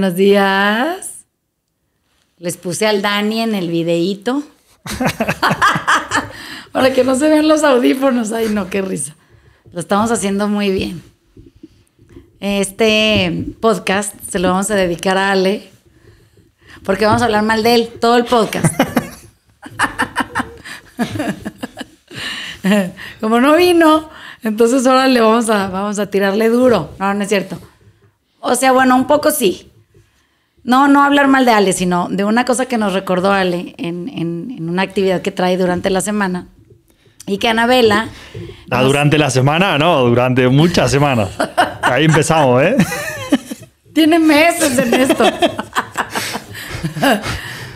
Buenos días. Les puse al Dani en el videíto. Para que no se vean los audífonos. Ay, no, qué risa. Lo estamos haciendo muy bien. Este podcast se lo vamos a dedicar a Ale. Porque vamos a hablar mal de él todo el podcast. Como no vino, entonces ahora le vamos a, vamos a tirarle duro. No, no es cierto. O sea, bueno, un poco sí. No, no hablar mal de Ale, sino de una cosa que nos recordó Ale en, una actividad que trae durante la semana. Y que Anabela. Ah, durante la semana, no, durante muchas semanas. Ahí empezamos, ¿eh? Tiene meses en esto.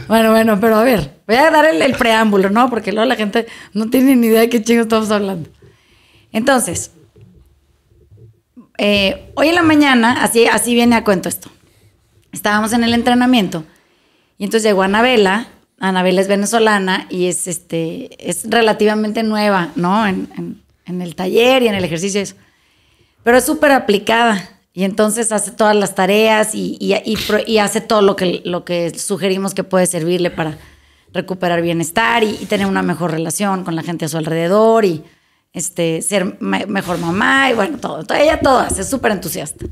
bueno, bueno, pero a ver, voy a dar el, preámbulo, ¿no? Porque luego la gente no tiene ni idea de qué chingo estamos hablando. Entonces, eh, hoy en la mañana, así, así viene a cuento esto estábamos en el entrenamiento y entonces llegó Anabela. Anabela es venezolana y es, este, es relativamente nueva, ¿no? En, el taller y en el ejercicio. Pero es súper aplicada y entonces hace todas las tareas y, y, hace todo lo que, lo que sugerimos que puede servirle para recuperar bienestar y, tener una mejor relación con la gente a su alrededor y este, ser mejor mamá y bueno, todo. Ella todo es súper entusiasta.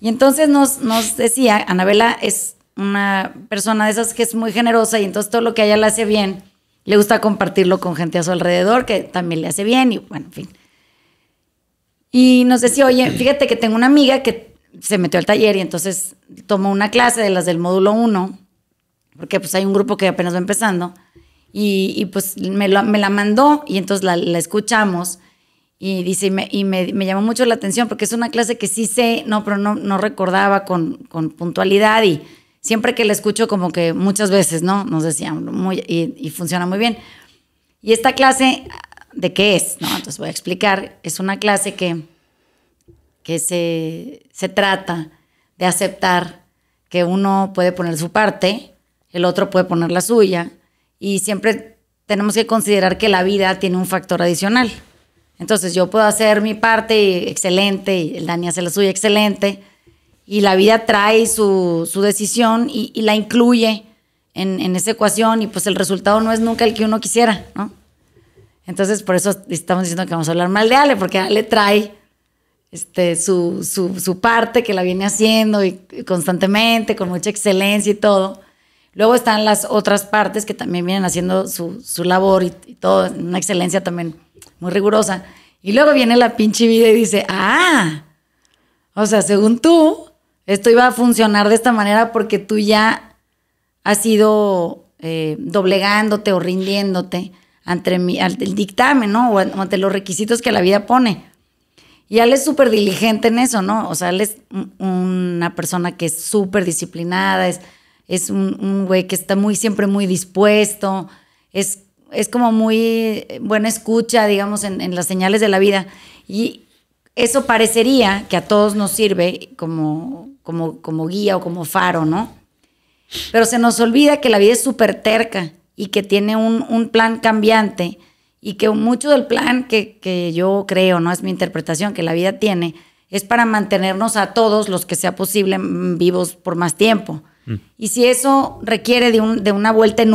Y entonces nos, decía, Anabela es una persona de esas que es muy generosa y entonces todo lo que ella le hace bien, le gusta compartirlo con gente a su alrededor que también le hace bien y bueno, en fin. Y nos decía, oye, fíjate que tengo una amiga que se metió al taller y entonces tomó una clase de las del módulo 1, porque pues hay un grupo que apenas va empezando, y, pues me, la mandó y entonces la, la escuchamos y dice, y me, me, llamó mucho la atención porque es una clase que sí sé, no, pero no, no recordaba con, con, puntualidad y siempre que la escucho como que muchas veces, ¿no? Nos decían, muy, y, y, funciona muy bien. Y esta clase, ¿de qué es? ¿No? Entonces voy a explicar, es una clase que, que se, se trata de aceptar que uno puede poner su parte, el otro puede poner la suya, y siempre tenemos que considerar que la vida tiene un factor adicional entonces yo puedo hacer mi parte excelente, y el Dani hace la suya excelente, y la vida trae su, su decisión y, la incluye en, esa ecuación y pues el resultado no es nunca el que uno quisiera, ¿no? Entonces por eso estamos diciendo que vamos a hablar mal de Ale, porque Ale trae este, su, parte que la viene haciendo y, constantemente, con mucha excelencia y todo. Luego están las otras partes que también vienen haciendo su, labor y, y todo, una excelencia también muy rigurosa. Y luego viene la pinche vida y dice, ah, o sea, según tú, esto iba a funcionar de esta manera porque tú ya has ido eh, doblegándote o rindiéndote ante el dictamen, ¿no? O ante los requisitos que la vida pone. Y él es súper diligente en eso, ¿no? O sea, él es una persona que es súper disciplinada, es, es un, un güey que está muy, siempre muy dispuesto, es es como muy eh, buena escucha, digamos, en, las señales de la vida. Y eso parecería que a todos nos sirve como, como, como guía o como faro, ¿no? Pero se nos olvida que la vida es súper terca y que tiene un, plan cambiante y que mucho del plan que, yo creo, no es mi interpretación, que la vida tiene, es para mantenernos a todos los que sea posible mm, vivos por más tiempo. Mm. Y si eso requiere de, un, de una vuelta en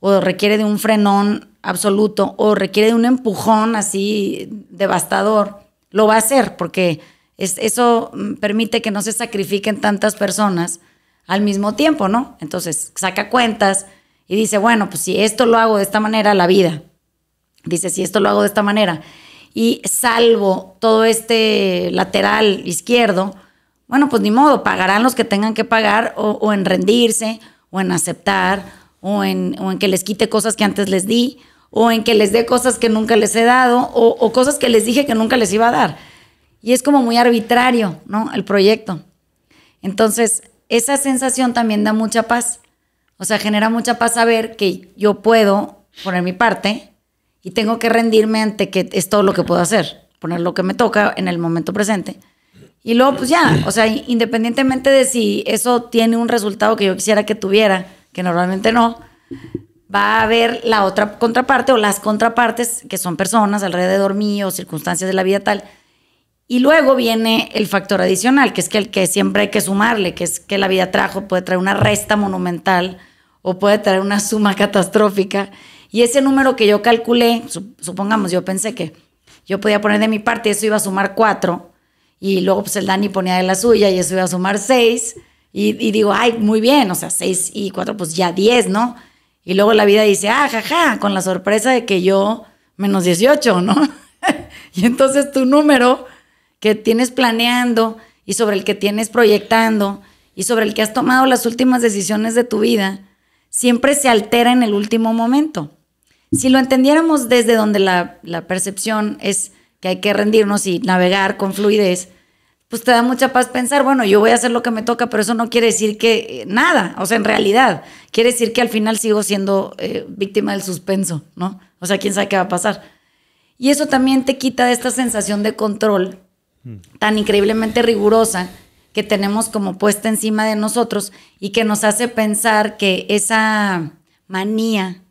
o requiere de un frenón absoluto o requiere de un empujón así devastador, lo va a hacer porque eso mm, permite que no se sacrifiquen tantas personas al mismo tiempo, ¿no? Entonces saca cuentas y dice, bueno, pues si esto lo hago de esta manera, la vida. Dice, si esto lo hago de esta manera y salvo todo este lateral izquierdo, bueno, pues ni modo, pagarán los que tengan que pagar o, o en rendirse o en aceptar o en, que les quite cosas que antes les di, o en que les dé cosas que nunca les he dado, o, cosas que les dije que nunca les iba a dar. Y es como muy arbitrario, ¿no? El proyecto. Entonces, esa sensación también da mucha paz. O sea, genera mucha paz saber que yo puedo poner mi parte y tengo que rendirme ante que es todo lo que puedo hacer, poner lo que me toca en el momento presente. Y luego, pues ya, o sea, independientemente de si eso tiene un resultado que yo quisiera que tuviera, que normalmente no, va a haber la otra contraparte o las contrapartes, que son personas alrededor mío, circunstancias de la vida tal. Y luego viene el factor adicional, que es que el que siempre hay que sumarle, que es que la vida trajo, puede traer una resta monumental o puede traer una suma catastrófica. Y ese número que yo calculé, supongamos, yo pensé que yo podía poner de mi parte, eso iba a sumar cuatro, y luego pues el Dani ponía de la suya y eso iba a sumar seis y, digo, ay, muy bien, o sea, seis y cuatro, pues ya diez, ¿no? Y luego la vida dice, ah, jaja, con la sorpresa de que yo menos 18, ¿no? y entonces tu número que tienes planeando y sobre el que tienes proyectando y sobre el que has tomado las últimas decisiones de tu vida, siempre se altera en el último momento. Si lo entendiéramos desde donde la, la percepción es que hay que rendirnos y navegar con fluidez, pues te da mucha paz pensar, bueno, yo voy a hacer lo que me toca, pero eso no quiere decir que eh, nada, o sea, en realidad, quiere decir que al final sigo siendo eh, víctima del suspenso, ¿no? O sea, quién sabe qué va a pasar. Y eso también te quita de esta sensación de control mm. tan increíblemente rigurosa que tenemos como puesta encima de nosotros y que nos hace pensar que esa manía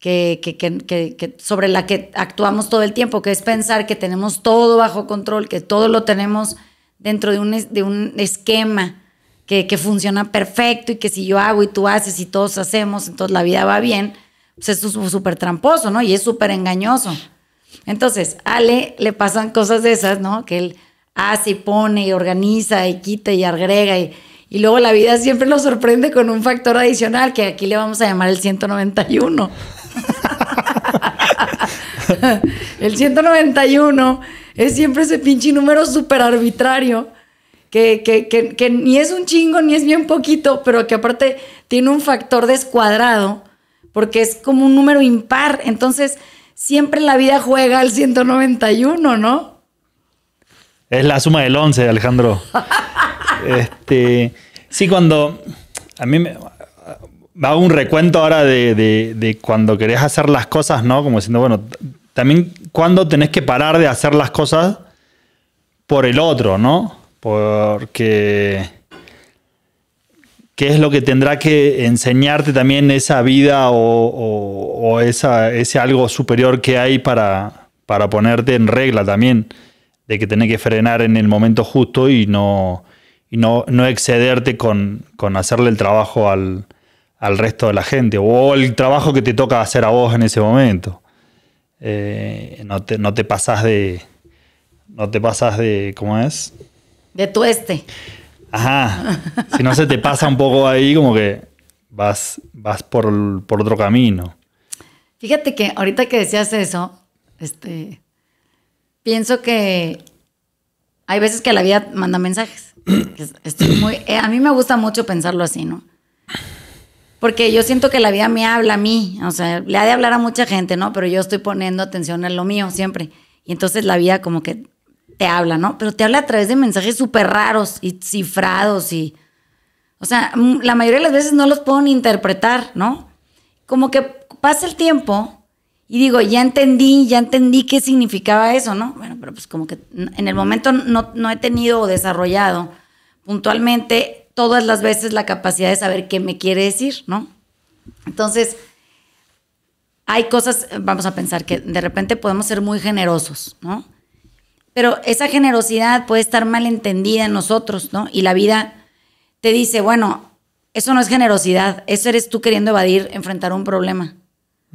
que, sobre la que actuamos todo el tiempo, que es pensar que tenemos todo bajo control, que todo lo tenemos dentro de un, de un esquema que, que, funciona perfecto y que si yo hago y tú haces y todos hacemos, entonces la vida va bien, pues es súper tramposo, ¿no? Y es súper engañoso. Entonces, Ale le pasan cosas de esas, ¿no? Que él hace y pone y organiza y quita y agrega y, y luego la vida siempre lo sorprende con un factor adicional que aquí le vamos a llamar el 191. el 191 es siempre ese pinche número súper arbitrario. Que, ni es un chingo ni es bien poquito, pero que aparte tiene un factor descuadrado, porque es como un número impar. Entonces, siempre la vida juega al 191, ¿no? Es la suma del 11, Alejandro. este, sí, cuando. A mí me. Hago un recuento ahora de, de cuando querés hacer las cosas, ¿no? Como diciendo, bueno, también cuando tenés que parar de hacer las cosas por el otro, ¿no? Porque qué es lo que tendrá que enseñarte también esa vida o, ese algo superior que hay para, para ponerte en regla también, de que tenés que frenar en el momento justo y no, y no, excederte con, con, hacerle el trabajo al, al resto de la gente o el trabajo que te toca hacer a vos en ese momento. Eh, no, te, no te pasas de. No te pasas de. ¿Cómo es? De tu este. Ajá. si no se te pasa un poco ahí, como que vas, vas por, otro camino. Fíjate que ahorita que decías eso, este, pienso que hay veces que la vida manda mensajes. Eh, a mí me gusta mucho pensarlo así, ¿no? porque yo siento que la vida me habla a mí, o sea, le ha de hablar a mucha gente, ¿no? Pero yo estoy poniendo atención a lo mío siempre. Y entonces la vida como que te habla, ¿no? Pero te habla a través de mensajes súper raros y cifrados y... O sea, mm, la mayoría de las veces no los puedo ni interpretar, ¿no? Como que pasa el tiempo y digo, ya entendí, ya entendí qué significaba eso, ¿no? Bueno, pero pues como que en el momento no, no he tenido desarrollado puntualmente todas las veces la capacidad de saber qué me quiere decir, ¿no? Entonces, hay cosas, vamos a pensar que de repente podemos ser muy generosos, ¿no? Pero esa generosidad puede estar mal entendida en nosotros, ¿no? Y la vida te dice, bueno, eso no es generosidad, eso eres tú queriendo evadir, enfrentar un problema.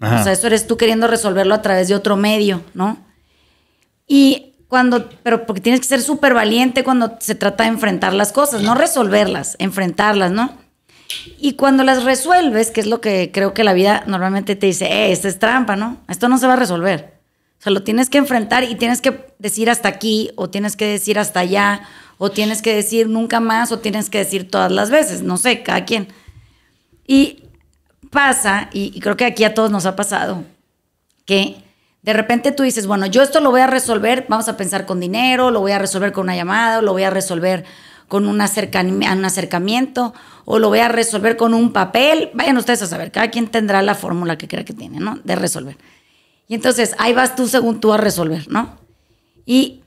O sea, eso eres tú queriendo resolverlo a través de otro medio, ¿no? Y cuando, pero porque tienes que ser súper valiente cuando se trata de enfrentar las cosas, no resolverlas, enfrentarlas, ¿no? Y cuando las resuelves, que es lo que creo que la vida normalmente te dice, eh, esta es trampa, ¿no? Esto no se va a resolver. O sea, lo tienes que enfrentar y tienes que decir hasta aquí, o tienes que decir hasta allá, o tienes que decir nunca más, o tienes que decir todas las veces, no sé, cada quien. Y pasa, y, y creo que aquí a todos nos ha pasado, que de repente tú dices, bueno, yo esto lo voy a resolver, vamos a pensar con dinero, lo voy a resolver con una llamada, o lo voy a resolver con un, acercamiento, o lo voy a resolver con un papel. Vayan ustedes a saber, cada quien tendrá la fórmula que crea que tiene, ¿no? De resolver. Y entonces ahí vas tú según tú a resolver, ¿no? Y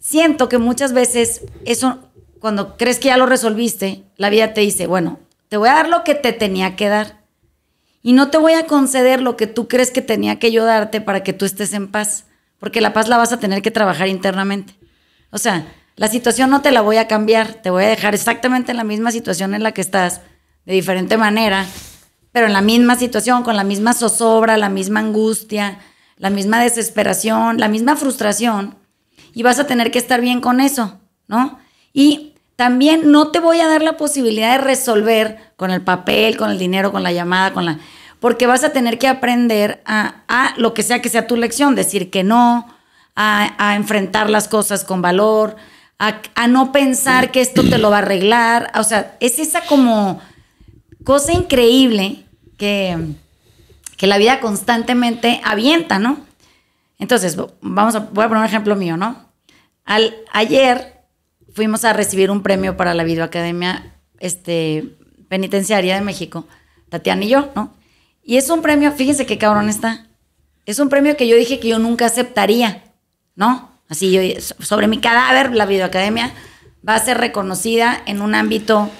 siento que muchas veces eso, cuando crees que ya lo resolviste, la vida te dice, bueno, te voy a dar lo que te tenía que dar y no te voy a conceder lo que tú crees que tenía que yo darte para que tú estés en paz, porque la paz la vas a tener que trabajar internamente. O sea, la situación no te la voy a cambiar, te voy a dejar exactamente en la misma situación en la que estás, de diferente manera, pero en la misma situación, con la misma zozobra, la misma angustia, la misma desesperación, la misma frustración, y vas a tener que estar bien con eso, ¿no? Y también no te voy a dar la posibilidad de resolver con el papel, con el dinero, con la llamada, con la... Porque vas a tener que aprender a, a lo que sea que sea tu lección, decir que no, a, enfrentar las cosas con valor, a, a, no pensar que esto te lo va a arreglar. O sea, es esa como cosa increíble que, que la vida constantemente avienta, ¿no? Entonces, vamos a, voy a poner un ejemplo mío, ¿no? Al, ayer fuimos a recibir un premio para la Videoacademia este, Penitenciaria de México, Tatiana y yo, ¿no? Y es un premio, fíjense qué cabrón está. Es un premio que yo dije que yo nunca aceptaría, ¿no? Así sobre mi cadáver, la Videoacademia va a ser reconocida en un ámbito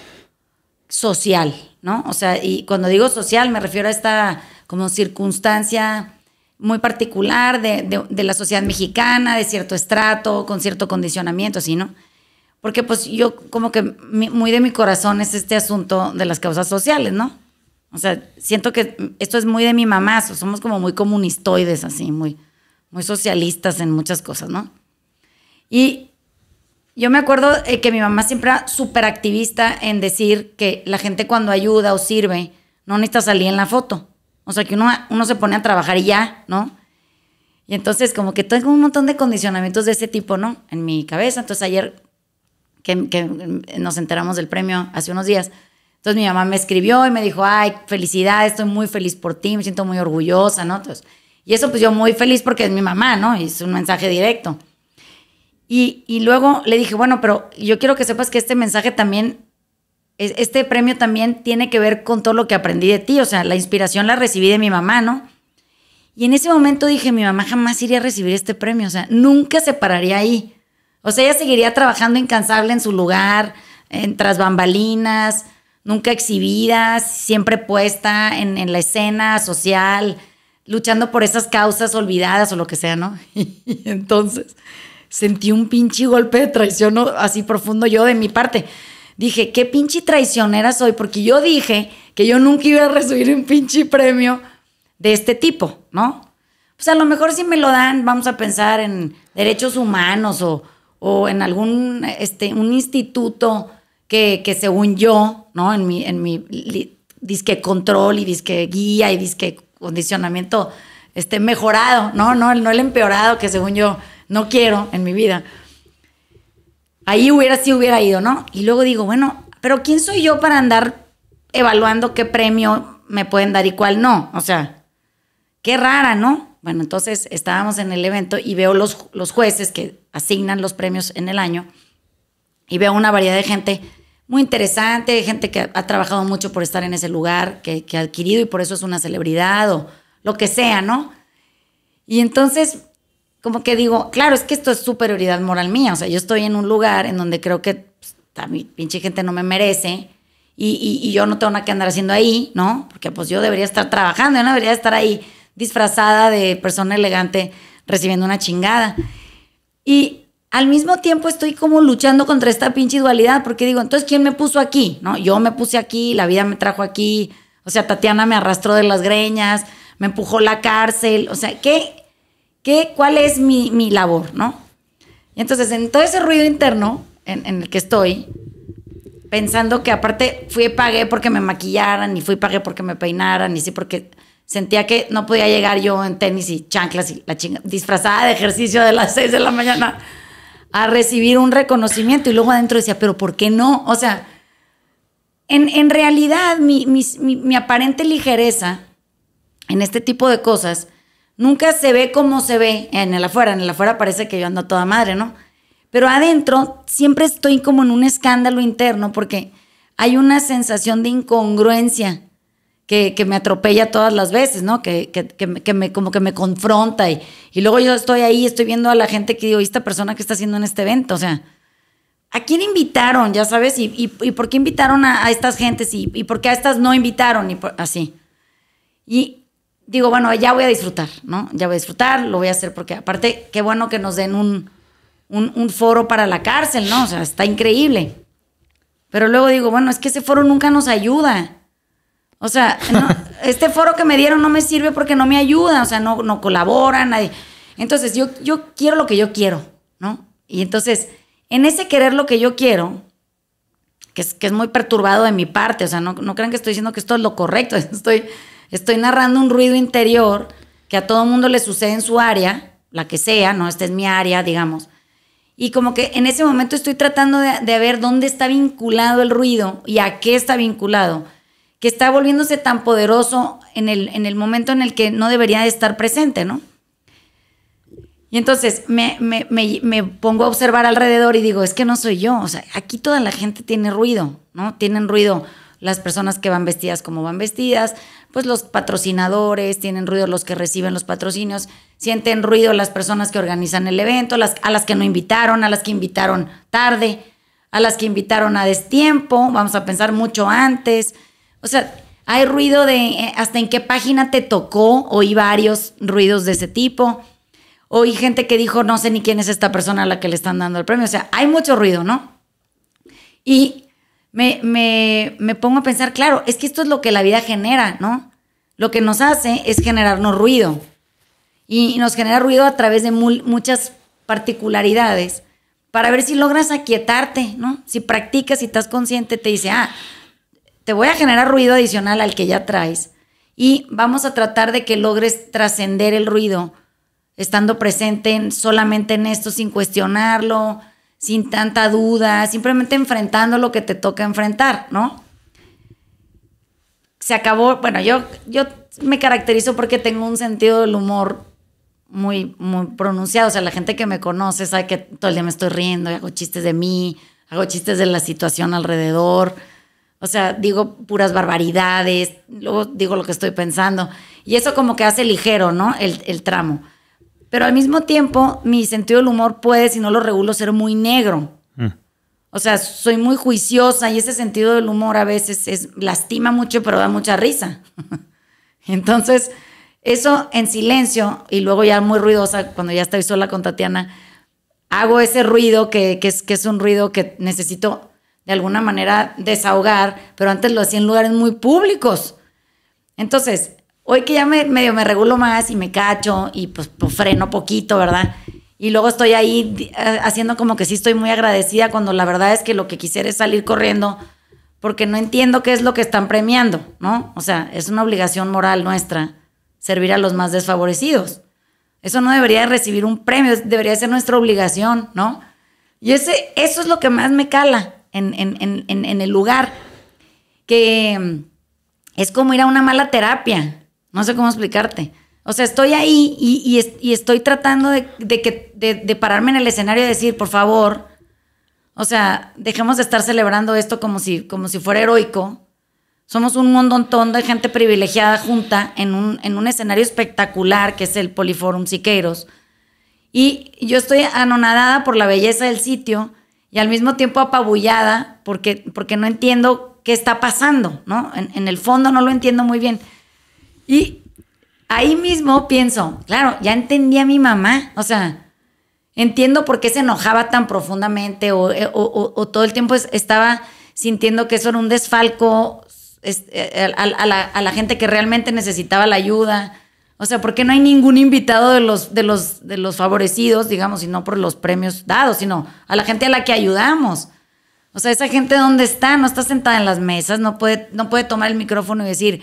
social, ¿no? O sea, y cuando digo social me refiero a esta como circunstancia muy particular de, de la sociedad mexicana, de cierto estrato, con cierto condicionamiento, así, ¿no? Porque pues yo como que muy de mi corazón es este asunto de las causas sociales, ¿no? O sea, siento que esto es muy de mi mamá, somos como muy comunistoides, así, muy, muy socialistas en muchas cosas, ¿no? Y yo me acuerdo eh, que mi mamá siempre era súper activista en decir que la gente cuando ayuda o sirve no necesita salir en la foto. O sea, que uno, uno se pone a trabajar y ya, ¿no? Y entonces como que tengo un montón de condicionamientos de ese tipo, ¿no? En mi cabeza. Entonces ayer que, nos enteramos del premio hace unos días. Entonces mi mamá me escribió y me dijo, ay, felicidades, estoy muy feliz por ti, me siento muy orgullosa, ¿no? y eso pues yo muy feliz porque es mi mamá, ¿no? Y es un mensaje directo. Y, y, luego le dije, bueno, pero yo quiero que sepas que este mensaje también, este premio también tiene que ver con todo lo que aprendí de ti, o sea, la inspiración la recibí de mi mamá, ¿no? Y en ese momento dije, mi mamá jamás iría a recibir este premio, o sea, nunca se pararía ahí. O sea, ella seguiría trabajando incansable en su lugar, en tras bambalinas, nunca exhibidas, siempre puesta en, la escena social, luchando por esas causas olvidadas o lo que sea, ¿no? Y entonces sentí un pinche golpe de traición así profundo yo de mi parte. Dije, qué pinche traicionera soy, porque yo dije que yo nunca iba a recibir un pinche premio de este tipo, ¿no? Pues a lo mejor si me lo dan, vamos a pensar en derechos humanos o, o en algún este, un instituto que, que según yo, ¿no? En mi, en mi disque control y disque guía y disque condicionamiento esté mejorado, no, no, el, no el empeorado que según yo no quiero en mi vida. Ahí hubiera sí hubiera ido, ¿no? Y luego digo, bueno, pero ¿quién soy yo para andar evaluando qué premio me pueden dar y cuál no? O sea, qué rara, ¿no? Bueno, entonces estábamos en el evento y veo los, jueces que asignan los premios en el año y veo una variedad de gente muy interesante, gente que ha trabajado mucho por estar en ese lugar, que, ha adquirido y por eso es una celebridad o lo que sea, ¿no? Y entonces, como que digo, claro, es que esto es superioridad moral mía, o sea, yo estoy en un lugar en donde creo que pues, pinche gente no me merece y, y, yo no tengo nada que andar haciendo ahí, ¿no? Porque pues yo debería estar trabajando, yo no debería estar ahí disfrazada de persona elegante recibiendo una chingada. Y al mismo tiempo estoy como luchando contra esta pinche dualidad, porque digo, entonces, ¿quién me puso aquí? ¿No? Yo me puse aquí, la vida me trajo aquí, o sea, Tatiana me arrastró de las greñas, me empujó la cárcel, o sea, ¿qué, qué, cuál es mi, labor, no? Y entonces, en todo ese ruido interno en, en, el que estoy, pensando que aparte fui y pagué porque me maquillaran, y fui y pagué porque me peinaran, y sí, porque sentía que no podía llegar yo en tenis y chanclas y la chinga, disfrazada de ejercicio de las 6 de la mañana a recibir un reconocimiento. Y luego adentro decía, pero ¿por qué no? O sea, en, en realidad mi, mi, mi, mi, aparente ligereza en este tipo de cosas nunca se ve como se ve en el afuera. En el afuera parece que yo ando toda madre, ¿no? Pero adentro siempre estoy como en un escándalo interno porque hay una sensación de incongruencia que, me atropella todas las veces, ¿no? Que, que, me, como que me confronta y, luego yo estoy ahí, estoy viendo a la gente que digo, ¿y esta persona que está haciendo en este evento? O sea, ¿a quién invitaron, ya sabes? ¿Y, por qué invitaron a, estas gentes? ¿Y, ¿Y, por qué a estas no invitaron? Y así. Y digo, bueno, ya voy a disfrutar, ¿no? Ya voy a disfrutar, lo voy a hacer porque aparte, qué bueno que nos den un, un foro para la cárcel, ¿no? O sea, está increíble. Pero luego digo, bueno, es que ese foro nunca nos ayuda. O sea, este foro que me dieron no me sirve porque no me ayuda, o sea, no, no nadie. Entonces, yo, yo quiero lo que yo quiero, ¿no? Y entonces, en ese querer lo que yo quiero, que es, muy perturbado de mi parte, o sea, no, crean que estoy diciendo que esto es lo correcto, estoy, estoy narrando un ruido interior que a todo mundo le sucede en su área, la que sea, ¿no? Esta es mi área, digamos. Y como que en ese momento estoy tratando de ver dónde está vinculado el ruido y a qué está vinculado que está volviéndose tan poderoso en el, en el momento en el que no debería de estar presente, ¿no? Y entonces me, pongo a observar alrededor y digo, es que no soy yo, o sea, aquí toda la gente tiene ruido, ¿no? Tienen ruido las personas que van vestidas como van vestidas, pues los patrocinadores, tienen ruido los que reciben los patrocinios, sienten ruido las personas que organizan el evento, las, a las que no invitaron, a las que invitaron tarde, a las que invitaron a destiempo, vamos a pensar mucho antes, o sea, hay ruido de eh, hasta en qué página te tocó, oí varios ruidos de ese tipo. Oí gente que dijo, no sé ni quién es esta persona a la que le están dando el premio. O sea, hay mucho ruido, ¿no? Y me, pongo a pensar, claro, es que esto es lo que la vida genera, ¿no? Lo que nos hace es generarnos ruido. Y, nos genera ruido a través de muchas particularidades para ver si logras aquietarte, ¿no? Si practicas, si estás consciente, te dice, ah, te voy a generar ruido adicional al que ya traes y vamos a tratar de que logres trascender el ruido, estando presente solamente en esto, sin cuestionarlo, sin tanta duda, simplemente enfrentando lo que te toca enfrentar, ¿no? Se acabó, bueno, yo, yo me caracterizo porque tengo un sentido del humor muy, muy pronunciado, o sea, la gente que me conoce sabe que todo el día me estoy riendo, hago chistes de mí, hago chistes de la situación alrededor, o sea, digo puras barbaridades, luego digo lo que estoy pensando. Y eso como que hace ligero, ¿no? El, tramo. Pero al mismo tiempo, mi sentido del humor puede, si no lo regulo, ser muy negro. Mm. O sea, soy muy juiciosa y ese sentido del humor a veces lastima mucho, pero da mucha risa. Entonces, eso en silencio y luego ya muy ruidosa, cuando ya estoy sola con Tatiana, hago ese ruido que, es, que es un ruido que necesito de alguna manera desahogar, pero antes lo hacía en lugares muy públicos. Entonces, hoy que ya me, medio me regulo más y me cacho y pues, pues freno poquito, ¿verdad? Y luego estoy ahí eh, haciendo como que sí estoy muy agradecida cuando la verdad es que lo que quisiera es salir corriendo porque no entiendo qué es lo que están premiando, ¿no? O sea, es una obligación moral nuestra servir a los más desfavorecidos. Eso no debería recibir un premio, debería ser nuestra obligación, ¿no? Y ese, eso es lo que más me cala en, en, en, en el lugar, que mm, es como ir a una mala terapia, no sé cómo explicarte. O sea, estoy ahí y, estoy tratando de, que, de, pararme en el escenario y decir, por favor, o sea, dejemos de estar celebrando esto como si, como si fuera heroico. Somos un montón de gente privilegiada junta en un, en un escenario espectacular que es el Poliforum Siqueiros. Y yo estoy anonadada por la belleza del sitio, y al mismo tiempo apabullada porque, porque no entiendo qué está pasando, ¿no? En, el fondo no lo entiendo muy bien. Y ahí mismo pienso, claro, ya entendí a mi mamá, o sea, entiendo por qué se enojaba tan profundamente o, eh, todo el tiempo estaba sintiendo que eso era un desfalco eh, a, la, a la gente que realmente necesitaba la ayuda o sea, porque no hay ningún invitado de los, de los, de los favorecidos, digamos, y no por los premios dados, sino a la gente a la que ayudamos. O sea, esa gente dónde está, no está sentada en las mesas, no puede, no puede tomar el micrófono y decir,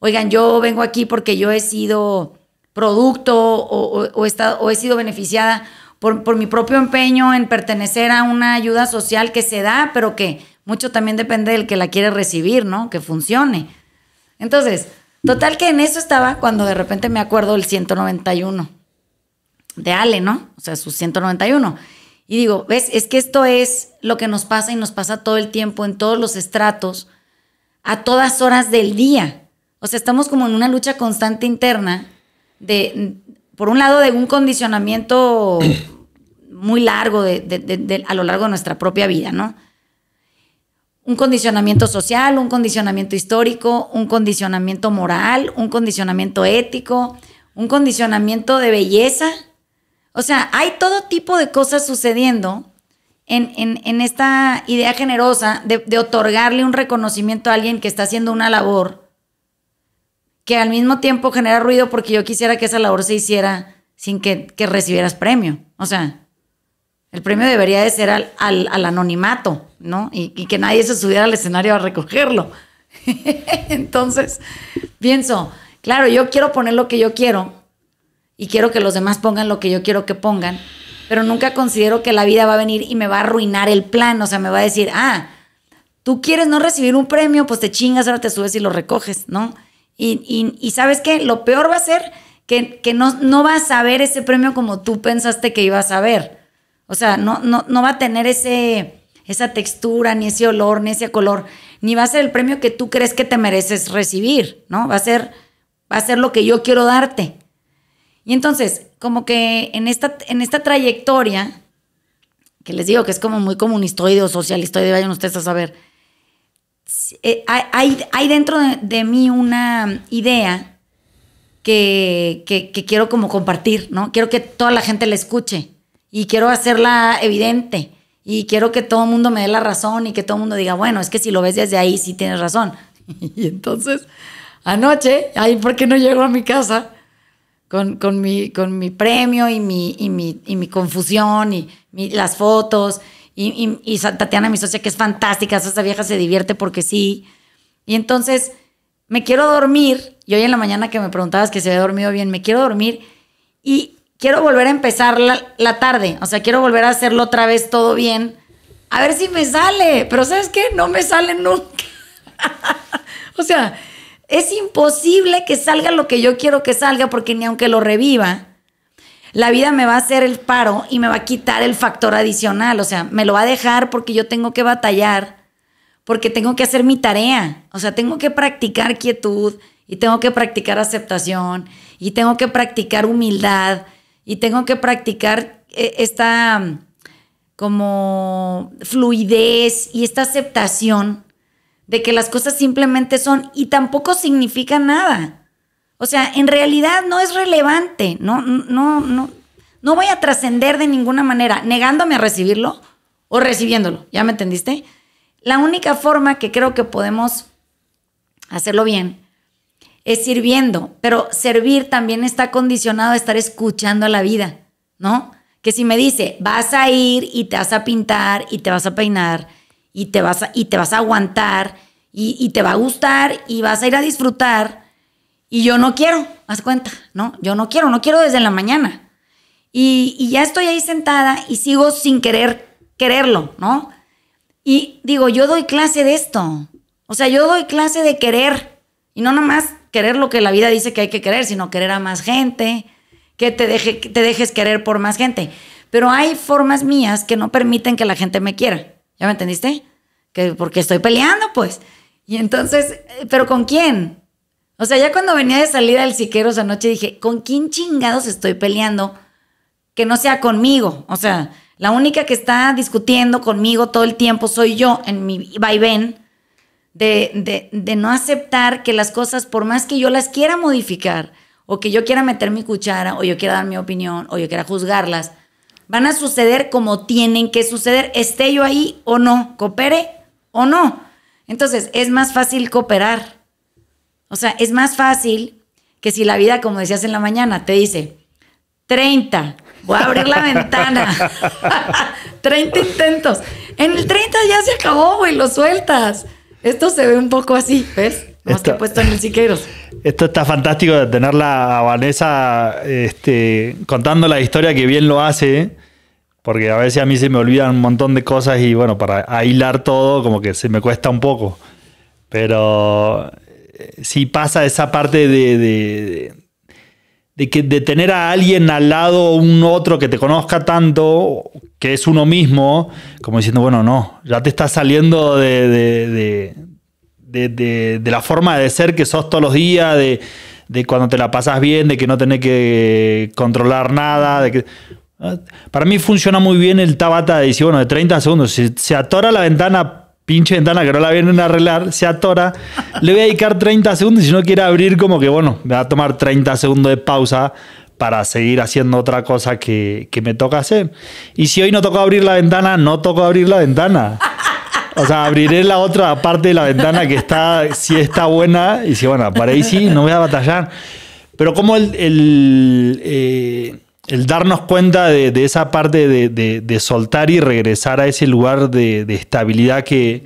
oigan, yo vengo aquí porque yo he sido producto o, he, sido beneficiada por, por mi propio empeño en pertenecer a una ayuda social que se da, pero que mucho también depende del que la quiere recibir, ¿no? Que funcione. Entonces, Total que en eso estaba cuando de repente me acuerdo el 191 de Ale, ¿no? O sea, su 191. Y digo, ves, es que esto es lo que nos pasa y nos pasa todo el tiempo en todos los estratos, a todas horas del día. O sea, estamos como en una lucha constante interna de, por un lado, de un condicionamiento muy largo de, a lo largo de nuestra propia vida, ¿no? un condicionamiento social, un condicionamiento histórico, un condicionamiento moral, un condicionamiento ético, un condicionamiento de belleza. O sea, hay todo tipo de cosas sucediendo en, esta idea generosa de, otorgarle un reconocimiento a alguien que está haciendo una labor que al mismo tiempo genera ruido porque yo quisiera que esa labor se hiciera sin que recibieras premio. O sea, el premio debería de ser al, anonimato, ¿no? Y, que nadie se subiera al escenario a recogerlo. Entonces, pienso, claro, yo quiero poner lo que yo quiero y quiero que los demás pongan lo que yo quiero que pongan, pero nunca considero que la vida va a venir y me va a arruinar el plan, o sea, me va a decir, ah, tú quieres no recibir un premio, pues te chingas, ahora te subes y lo recoges, ¿no? Y, sabes qué, lo peor va a ser que, no, no vas a ver ese premio como tú pensaste que ibas a ver. O sea, no, no, va a tener ese, esa textura, ni ese olor, ni ese color, ni va a ser el premio que tú crees que te mereces recibir, ¿no? Va a ser, va a ser lo que yo quiero darte. Y entonces, como que en esta, en esta trayectoria, que les digo que es como muy comunistoide o socialistoide, vayan ustedes a saber, eh, hay, hay, dentro de, mí una idea que, que quiero como compartir, ¿no? Quiero que toda la gente la escuche y quiero hacerla evidente y quiero que todo el mundo me dé la razón y que todo el mundo diga, bueno, es que si lo ves desde ahí sí tienes razón. y entonces anoche, ahí porque no llego a mi casa con, con, mi, con mi premio y mi, y mi, confusión y las fotos y, y, Tatiana, mi socia, que es fantástica, esa vieja se divierte porque sí. Y entonces me quiero dormir, y hoy en la mañana que me preguntabas que se había dormido bien, me quiero dormir y quiero volver a empezar la, tarde, o sea, quiero volver a hacerlo otra vez todo bien, a ver si me sale, pero ¿sabes qué? No me sale nunca. o sea, es imposible que salga lo que yo quiero que salga porque ni aunque lo reviva, la vida me va a hacer el paro y me va a quitar el factor adicional, o sea, me lo va a dejar porque yo tengo que batallar, porque tengo que hacer mi tarea, o sea, tengo que practicar quietud y tengo que practicar aceptación y tengo que practicar humildad y tengo que practicar eh, esta mm, como fluidez y esta aceptación de que las cosas simplemente son y tampoco significan nada. O sea, en realidad no es relevante, no, no, no, no voy a trascender de ninguna manera, negándome a recibirlo o recibiéndolo, ¿ya me entendiste? La única forma que creo que podemos hacerlo bien es sirviendo, pero servir también está condicionado a estar escuchando a la vida, ¿no? Que si me dice, vas a ir y te vas a pintar y te vas a peinar y te vas a, y te vas a aguantar y, te va a gustar y vas a ir a disfrutar y yo no quiero, haz cuenta, ¿no? Yo no quiero, no quiero desde la mañana. Y, y ya estoy ahí sentada y sigo sin querer quererlo, ¿no? Y digo, yo doy clase de esto. O sea, yo doy clase de querer y no nomás querer lo que la vida dice que hay que querer, sino querer a más gente, que te, deje, te dejes querer por más gente. Pero hay formas mías que no permiten que la gente me quiera. ¿Ya me entendiste? Que porque estoy peleando, pues. Y entonces, eh, ¿pero con quién? O sea, ya cuando venía de salir del esa noche dije, ¿con quién chingados estoy peleando? Que no sea conmigo. O sea, la única que está discutiendo conmigo todo el tiempo soy yo en mi vaivén de, no aceptar que las cosas, por más que yo las quiera modificar, o que yo quiera meter mi cuchara, o yo quiera dar mi opinión, o yo quiera juzgarlas, van a suceder como tienen que suceder, esté yo ahí o no, coopere o no. Entonces, es más fácil cooperar. O sea, es más fácil que si la vida, como decías en la mañana, te dice 30, voy a abrir la ventana, 30 intentos. En el 30 ya se acabó, güey, lo sueltas. Esto se ve un poco así, ¿ves? Más esto, puesto en el Esto está fantástico de tener a Vanessa este, contando la historia que bien lo hace, porque a veces a mí se me olvidan un montón de cosas y bueno, para aislar todo como que se me cuesta un poco. Pero eh, sí pasa esa parte de, de, que, de tener a alguien al lado, un otro que te conozca tanto, que es uno mismo, como diciendo, bueno, no, ya te estás saliendo de, de, la forma de ser que sos todos los días, de, cuando te la pasas bien, de que no tenés que controlar nada, de que... Ah, para mí funciona muy bien el Tabata de decir, bueno, de 30 segundos, si se atora la ventana pinche ventana que no la vienen a arreglar, se atora. Le voy a dedicar 30 segundos y si no quiere abrir, como que bueno, me va a tomar 30 segundos de pausa para seguir haciendo otra cosa que, me toca hacer. Y si hoy no toca abrir la ventana, no toco abrir la ventana. O sea, abriré la otra parte de la ventana que está, si está buena, y si bueno, para ahí sí, no voy a batallar. Pero como el, eh, el darnos cuenta de, esa parte de, soltar y regresar a ese lugar de, estabilidad que,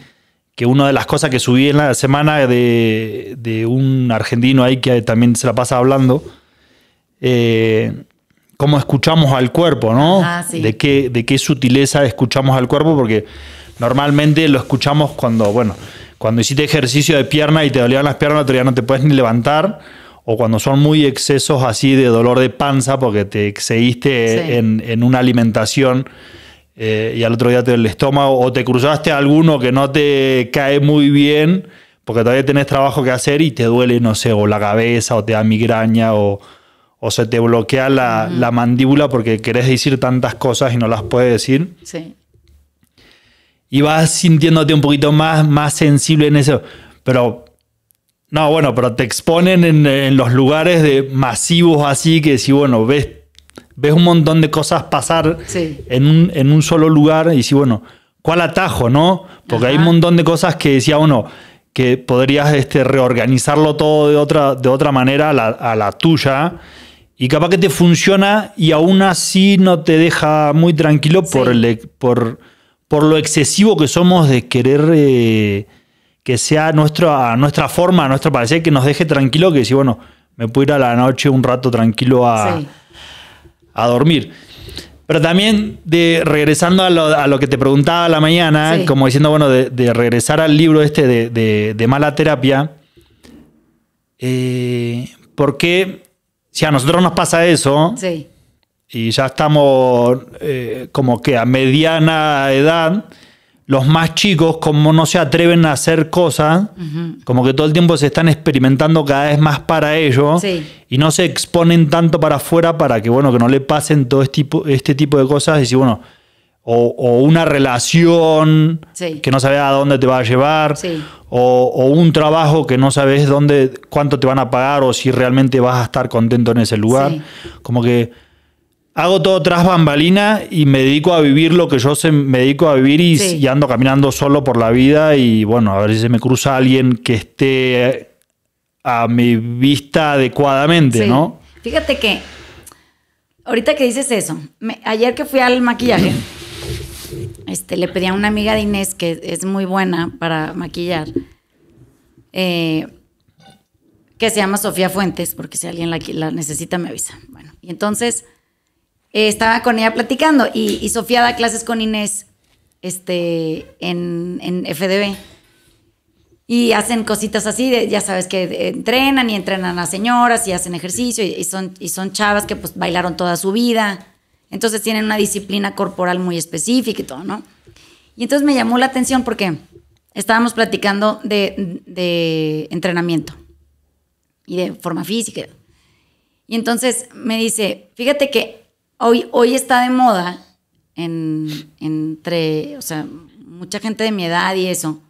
una de las cosas que subí en la semana de, un argentino ahí que también se la pasa hablando, eh, cómo escuchamos al cuerpo, ¿no? Ah, de, qué, de qué sutileza escuchamos al cuerpo, porque normalmente lo escuchamos cuando, bueno, cuando hiciste ejercicio de pierna y te dolían las piernas, todavía no te puedes ni levantar o cuando son muy excesos así de dolor de panza porque te excediste en, una alimentación eh, y al otro día te el estómago, o te cruzaste alguno que no te cae muy bien porque todavía tenés trabajo que hacer y te duele, no sé, o la cabeza, o te da migraña, o, se te bloquea la, mandíbula porque querés decir tantas cosas y no las puedes decir. Sí. Y vas sintiéndote un poquito más, más sensible en eso. Pero no, bueno, pero te exponen en, los lugares de masivos así que si, bueno, ves, ves un montón de cosas pasar en, un, solo lugar y si, bueno, ¿cuál atajo, no? Porque hay un montón de cosas que decía uno que podrías este, reorganizarlo todo de otra, de otra manera a la, tuya. Y capaz que te funciona y aún así no te deja muy tranquilo por, el, por, por, lo excesivo que somos de querer eh, que sea nuestra, nuestra forma, a nuestro parecer, que nos deje tranquilo, que si, bueno, me puedo ir a la noche un rato tranquilo a, dormir. Pero también, de, regresando a lo, a lo que te preguntaba a la mañana, como diciendo, bueno, de, regresar al libro este de, mala terapia, eh, porque si a nosotros nos pasa eso, y ya estamos eh, como que a mediana edad, los más chicos, como no se atreven a hacer cosas, como que todo el tiempo se están experimentando cada vez más para ello y no se exponen tanto para afuera para que, bueno, que no le pasen todo este tipo, este tipo de cosas. Y si, bueno, o, una relación que no sabes a dónde te va a llevar, o, o, un trabajo que no sabes dónde, cuánto te van a pagar o si realmente vas a estar contento en ese lugar. Como que hago todo tras bambalina y me dedico a vivir lo que yo se, me dedico a vivir y, ando caminando solo por la vida y bueno, a ver si se me cruza alguien que esté a mi vista adecuadamente, ¿no? Fíjate que ahorita que dices eso, ayer que fui al maquillaje, este, le pedí a una amiga de Inés que es muy buena para maquillar, eh, que se llama Sofía Fuentes, porque si alguien la, la necesita me avisa. Bueno, y entonces eh, estaba con ella platicando y, Sofía da clases con Inés este, en, FDB. Y hacen cositas así, ya sabes que eh, entrenan y entrenan a señoras y hacen ejercicio y, son, y son chavas que pues bailaron toda su vida. Entonces tienen una disciplina corporal muy específica y todo, ¿no? Y entonces me llamó la atención porque estábamos platicando de, de entrenamiento y de forma física. Y entonces me dice, fíjate que hoy, está de moda entre, mucha gente de mi edad y eso,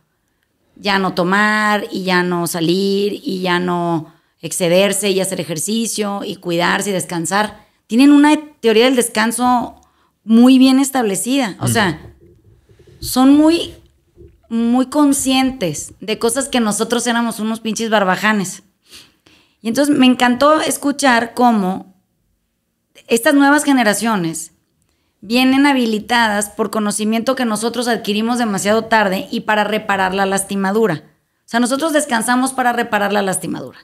ya no tomar y ya no salir y ya no excederse y hacer ejercicio y cuidarse y descansar. Tienen una teoría del descanso muy bien establecida. O sea, son muy, muy conscientes de cosas que nosotros éramos unos pinches barbajanes. Y entonces me encantó escuchar cómo estas nuevas generaciones vienen habilitadas por conocimiento que nosotros adquirimos demasiado tarde y para reparar la lastimadura. O sea, nosotros descansamos para reparar la lastimadura.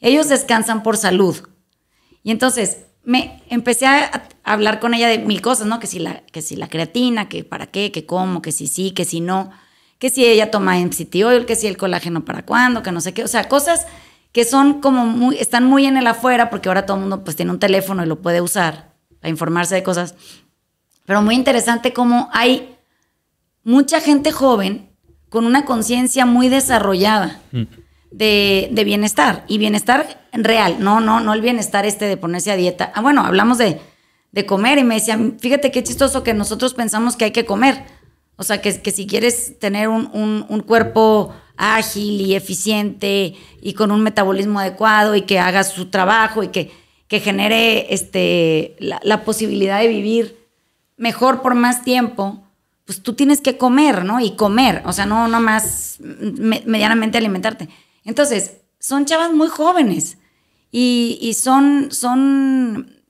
Ellos descansan por salud. Y entonces me empecé a hablar con ella de mil cosas, ¿no? Que si la, que si la creatina, que para qué, que cómo, que si sí, que si no, que si ella toma MCT oil, que si el colágeno para cuándo, que no sé qué. O sea, cosas que son como muy, están muy en el afuera, porque ahora todo el mundo pues tiene un teléfono y lo puede usar para informarse de cosas. Pero muy interesante cómo hay mucha gente joven con una conciencia muy desarrollada mm. de, bienestar y bienestar real, no, no, no el bienestar este de ponerse a dieta. Ah, bueno, hablamos de, comer y me decían, fíjate qué chistoso que nosotros pensamos que hay que comer o sea, que, que si quieres tener un, cuerpo ágil y eficiente y con un metabolismo adecuado y que haga su trabajo y que, genere este, la, posibilidad de vivir mejor por más tiempo, pues tú tienes que comer, ¿no? Y comer, o sea, no, más medianamente alimentarte. Entonces, son chavas muy jóvenes y, son, son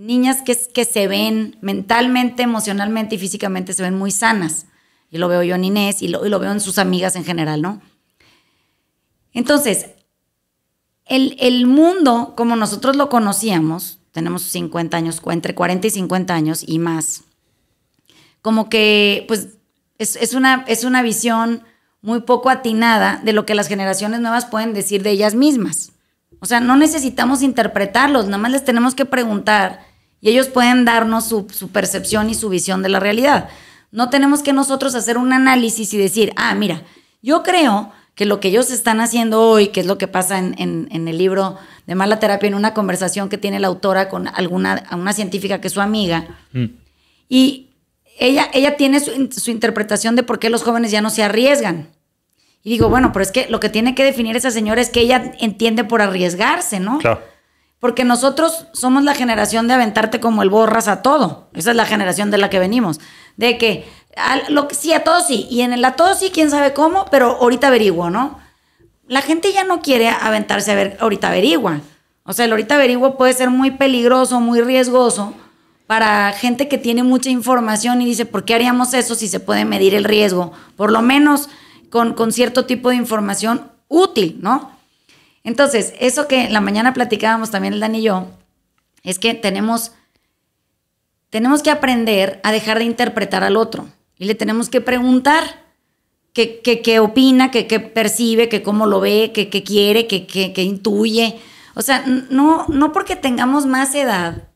niñas que, se ven mentalmente, emocionalmente y físicamente se ven muy sanas. Y lo veo yo en Inés y lo, veo en sus amigas en general, ¿no? Entonces, el, mundo, como nosotros lo conocíamos, tenemos 50 años, entre 40 y 50 años y más, como que, pues, es, una, es una visión muy poco atinada de lo que las generaciones nuevas pueden decir de ellas mismas. O sea, no necesitamos interpretarlos, nada más les tenemos que preguntar y ellos pueden darnos su, percepción y su visión de la realidad. No tenemos que nosotros hacer un análisis y decir, ah, mira, yo creo que lo que ellos están haciendo hoy, que es lo que pasa en, el libro de Mala Terapia, en una conversación que tiene la autora con alguna una científica que es su amiga, mm. y ella, ella tiene su, su interpretación de por qué los jóvenes ya no se arriesgan. Y digo, bueno, pero es que lo que tiene que definir esa señora es que ella entiende por arriesgarse, ¿no? Porque nosotros somos la generación de aventarte como el borras a todo. Esa es la generación de la que venimos. De que, lo, sí, a todos sí. Y en el a todos sí, quién sabe cómo, pero ahorita averiguo, ¿no? La gente ya no quiere aventarse a ver, ahorita averigua. O sea, el ahorita averiguo puede ser muy peligroso, muy riesgoso para gente que tiene mucha información y dice, ¿por qué haríamos eso si se puede medir el riesgo? Por lo menos con, con cierto tipo de información útil, ¿no? Entonces, eso que la mañana platicábamos también el Dan y yo, es que tenemos, tenemos que aprender a dejar de interpretar al otro y le tenemos que preguntar qué, qué, qué opina, qué, percibe, qué cómo lo ve, qué, qué quiere, qué, qué intuye. O sea, no, no porque tengamos más edad,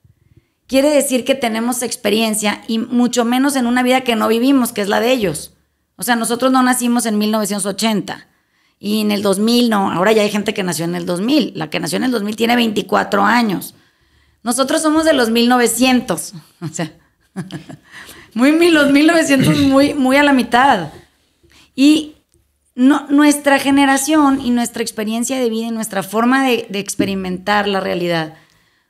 quiere decir que tenemos experiencia y mucho menos en una vida que no vivimos, que es la de ellos. O sea, nosotros no nacimos en 1980. Y en el 2000 no, ahora ya hay gente que nació en el 2000. La que nació en el 2000 tiene 24 años. Nosotros somos de los 1900. O sea, muy, los 1900 muy, muy a la mitad. Y no, nuestra generación y nuestra experiencia de vida y nuestra forma de experimentar la realidad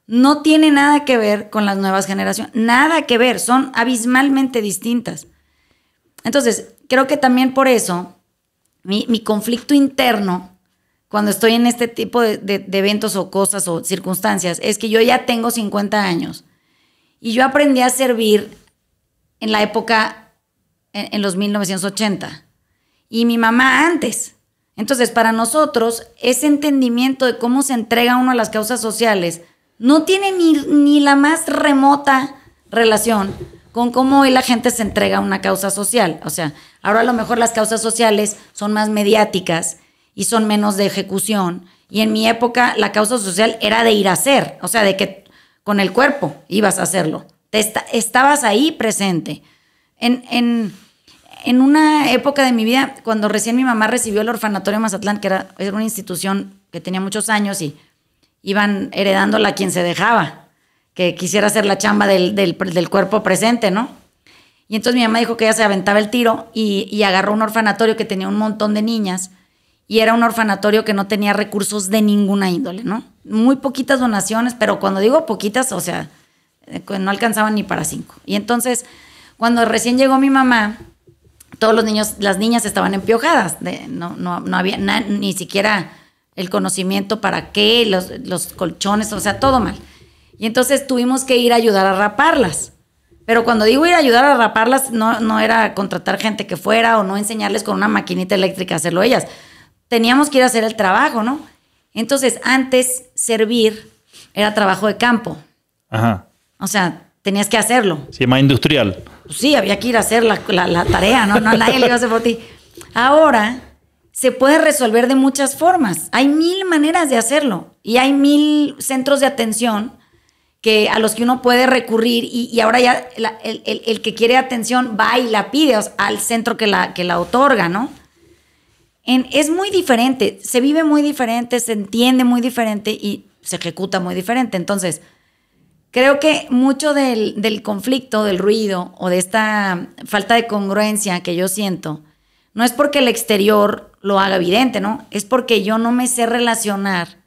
no tiene nada que ver con las nuevas generaciones. Nada que ver, son abismalmente distintas. Entonces, creo que también por eso mi, conflicto interno cuando estoy en este tipo de, eventos o cosas o circunstancias es que yo ya tengo 50 años y yo aprendí a servir en la época, en, los 1980, y mi mamá antes. Entonces, para nosotros, ese entendimiento de cómo se entrega uno a las causas sociales no tiene ni, ni la más remota relación con cómo hoy la gente se entrega a una causa social. O sea, Ahora a lo mejor las causas sociales son más mediáticas y son menos de ejecución. Y en mi época la causa social era de ir a hacer, o sea, de que con el cuerpo ibas a hacerlo. Te estabas ahí presente. En, una época de mi vida, cuando recién mi mamá recibió el orfanatorio Mazatlán, que era, una institución que tenía muchos años y iban heredándola quien se dejaba, que quisiera hacer la chamba del cuerpo presente, ¿no? Y entonces mi mamá dijo que ella se aventaba el tiro y, agarró un orfanatorio que tenía un montón de niñas y era un orfanatorio que no tenía recursos de ninguna índole, ¿no? Muy poquitas donaciones, pero cuando digo poquitas, o sea, eh, no alcanzaban ni para cinco. Y entonces, cuando recién llegó mi mamá, todos los niños, las niñas estaban empiojadas, no, había ni siquiera el conocimiento para qué, los, los colchones, o sea, todo mal. Y entonces tuvimos que ir a ayudar a raparlas. Pero cuando digo ir a ayudar a raparlas, no, no era contratar gente que fuera o no enseñarles con una maquinita eléctrica a hacerlo ellas. Teníamos que ir a hacer el trabajo, ¿no? Entonces, antes servir era trabajo de campo. Ajá. O sea, tenías que hacerlo. Sí, más industrial. Pues sí, había que ir a hacer la, tarea, ¿no? no nadie le iba a hacer por ti. Ahora se puede resolver de muchas formas. Hay mil maneras de hacerlo y hay mil centros de atención que a los que uno puede recurrir y, ahora ya el, que quiere atención va y la pide al centro que la, que la otorga, ¿no? es muy diferente, se vive muy diferente, se entiende muy diferente y se ejecuta muy diferente. Entonces, creo que mucho del, del, conflicto, del ruido o de esta falta de congruencia que yo siento, no es porque el exterior lo haga evidente, ¿no? Es porque yo no me sé relacionar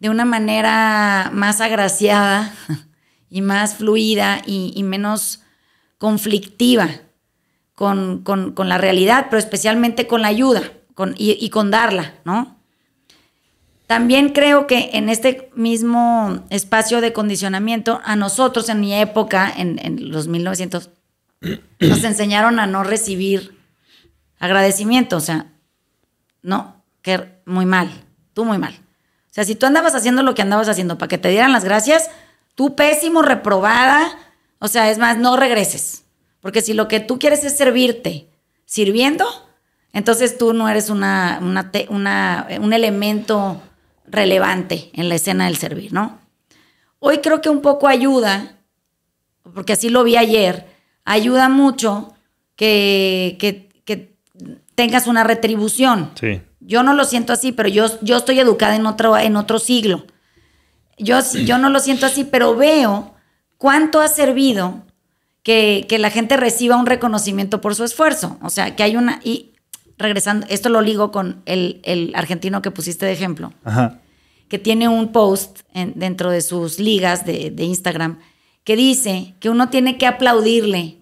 de una manera más agraciada y más fluida y, menos conflictiva con, la realidad, pero especialmente con la ayuda y, con darla, ¿no? También creo que en este mismo espacio de condicionamiento, a nosotros en mi época, en, en, los 1900, nos enseñaron a no recibir agradecimiento. O sea, no, que muy mal, tú muy mal sea, si tú andabas haciendo lo que andabas haciendo para que te dieran las gracias, tú pésimo, reprobada, o sea, es más, no regreses. Porque si lo que tú quieres es servirte sirviendo, entonces tú no eres una, una, una, un elemento relevante en la escena del servir, ¿no? Hoy creo que un poco ayuda, porque así lo vi ayer, ayuda mucho que, que tengas una retribución. Sí. Yo no lo siento así, pero yo, yo estoy educada en otro, en otro siglo. Yo, yo no lo siento así, pero veo cuánto ha servido que, la gente reciba un reconocimiento por su esfuerzo. O sea, que hay una... Y regresando, esto lo ligo con el, el argentino que pusiste de ejemplo, que tiene un post dentro de sus ligas de, de Instagram que dice que uno tiene que aplaudirle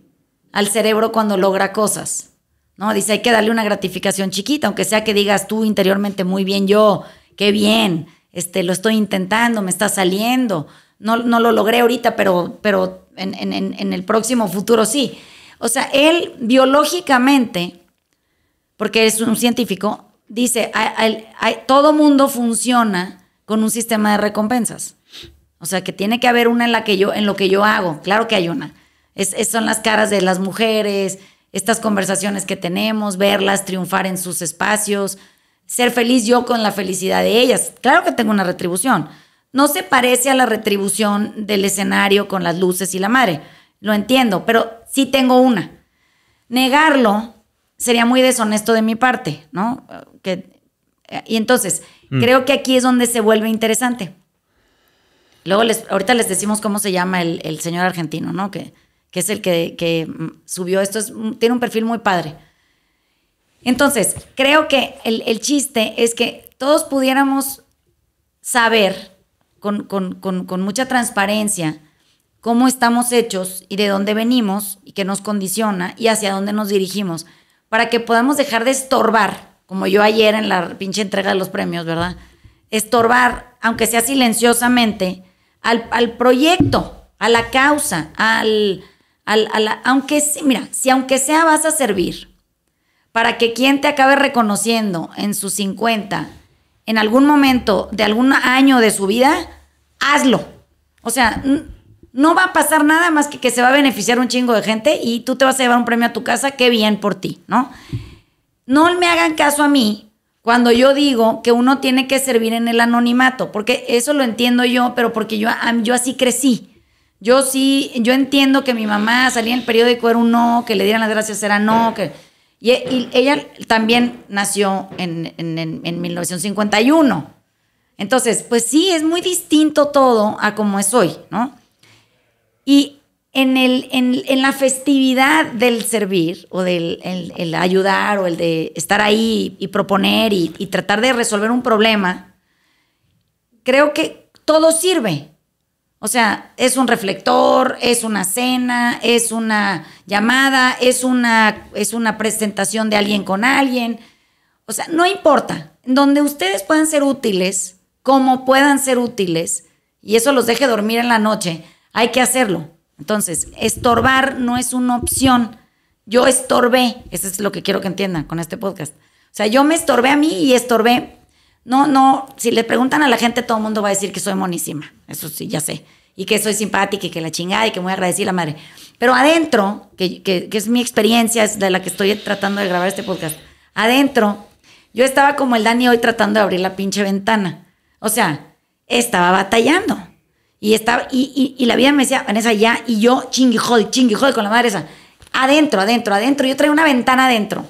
al cerebro cuando logra cosas. ¿no? Dice, hay que darle una gratificación chiquita, aunque sea que digas tú interiormente muy bien yo, qué bien, este, lo estoy intentando, me está saliendo, no, lo logré ahorita, pero, pero en, el próximo futuro sí. O sea, él biológicamente, porque es un científico, dice, todo mundo funciona con un sistema de recompensas. O sea, que tiene que haber una en, la que yo, en lo que yo hago. Claro que hay una. es, son las caras de las mujeres, estas conversaciones que tenemos, verlas triunfar en sus espacios, ser feliz yo con la felicidad de ellas. Claro que tengo una retribución. No se parece a la retribución del escenario con las luces y la madre. Lo entiendo, pero sí tengo una. Negarlo sería muy deshonesto de mi parte, ¿no? Que, eh, y entonces, mm. creo que aquí es donde se vuelve interesante. Luego les, ahorita les decimos cómo se llama el, el señor argentino, ¿no? Que, que es el que, mm, subió esto, mm, tiene un perfil muy padre. Entonces, creo que el, chiste es que todos pudiéramos saber con, mucha transparencia cómo estamos hechos y de dónde venimos y qué nos condiciona y hacia dónde nos dirigimos, para que podamos dejar de estorbar, como yo ayer en la pinche entrega de los premios, ¿verdad? Estorbar, aunque sea silenciosamente, al, al proyecto, a la causa, al, al, aunque, mira, si aunque sea vas a servir, para que quien te acabe reconociendo en sus 50, en algún momento de algún año de su vida, hazlo. O sea, no va a pasar nada más que que se va a beneficiar un chingo de gente y tú te vas a llevar un premio a tu casa, qué bien por ti, ¿no? No me hagan caso a mí cuando yo digo que uno tiene que servir en el anonimato, porque eso lo entiendo yo, pero porque yo, yo así crecí. Yo sí, yo entiendo que mi mamá salía en el periódico, era un no, que le dieran las gracias, era no, que... Y, ella también nació en, 1951. Entonces, pues sí, es muy distinto todo a como es hoy, ¿no? Y en, la festividad del servir o del ayudar o el de estar ahí y proponer y, y, tratar de resolver un problema, creo que todo sirve. O sea, es un reflector, es una cena, es una llamada, es una, es una presentación de alguien con alguien. O sea, no importa. Donde ustedes puedan ser útiles, como puedan ser útiles, y eso los deje dormir en la noche, hay que hacerlo. Entonces, estorbar no es una opción. Yo estorbé, eso es lo que quiero que entiendan con este podcast. O sea, yo me estorbé a mí y estorbé no, no, si le preguntan a la gente, todo el mundo va a decir que soy monísima. Eso sí, ya sé. Y que soy simpática y que la chingada y que voy a muy la madre. Pero adentro, que, es mi experiencia, es de la que estoy tratando de grabar este podcast. Adentro, yo estaba como el Dani hoy tratando de abrir la pinche ventana. O sea, estaba batallando. Y, estaba, y, y, la vida me decía, Vanessa, ya. Y yo, chingui jode, con la madre esa. Adentro, adentro, adentro. Yo traía una ventana adentro.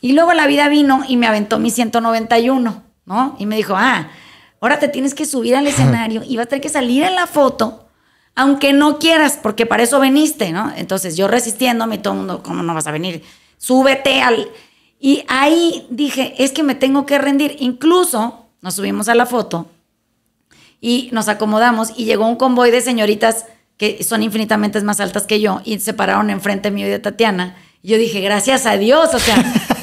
Y luego la vida vino y me aventó mi 191. ¿no? Y me dijo, ah, ahora te tienes que subir al escenario y vas a tener que salir en la foto, aunque no quieras, porque para eso veniste, ¿no? Entonces yo resistiéndome y todo el mundo, ¿cómo no vas a venir? Súbete al... Y ahí dije, es que me tengo que rendir. Incluso nos subimos a la foto y nos acomodamos y llegó un convoy de señoritas que son infinitamente más altas que yo y se pararon enfrente mío y de Tatiana. Yo dije, gracias a Dios, o sea,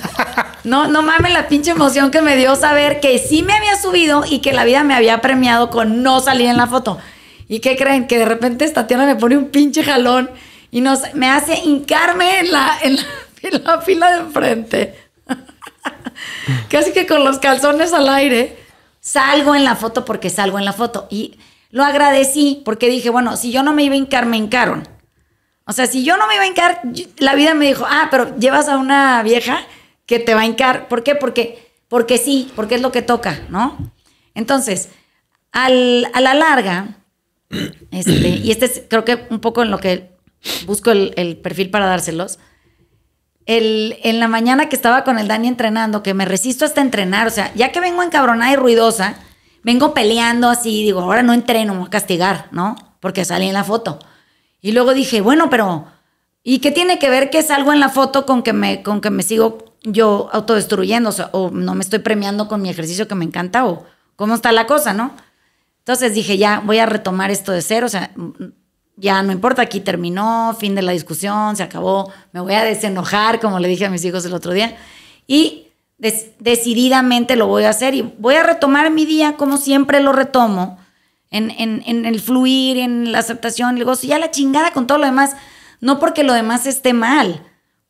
No, no mames la pinche emoción que me dio saber que sí me había subido y que la vida me había premiado con no salir en la foto. ¿Y qué creen? Que de repente esta tierra me pone un pinche jalón y nos, me hace hincarme en la, la, fila de enfrente. Casi que con los calzones al aire. Salgo en la foto porque salgo en la foto. Y lo agradecí porque dije, bueno, si yo no me iba a hincar, me encaron. O sea, si yo no me iba a hincar, la vida me dijo, ah, pero llevas a una vieja que te va a hincar. ¿Por qué? Porque, porque sí, porque es lo que toca, ¿no? Entonces, a la larga, este, y este es creo que un poco en lo que busco el, perfil para dárselos, el, en la mañana que estaba con el Dani entrenando, que me resisto hasta entrenar, o sea, ya que vengo encabronada y ruidosa, vengo peleando así, digo, ahora no entreno, me voy a castigar, ¿no? Porque salí en la foto. Y luego dije, bueno, pero... ¿Y qué tiene que ver que salgo en la foto con que me, con que me sigo yo autodestruyendo o no me estoy premiando con mi ejercicio que me encanta o cómo está la cosa, ¿no? Entonces dije, ya voy a retomar esto de cero, o sea, ya no importa, aquí terminó, fin de la discusión, se acabó, me voy a desenojar, como le dije a mis hijos el otro día, y decididamente lo voy a hacer y voy a retomar mi día como siempre lo retomo, en, el fluir, en la aceptación, el gozo, ya la chingada con todo lo demás, no porque lo demás esté mal,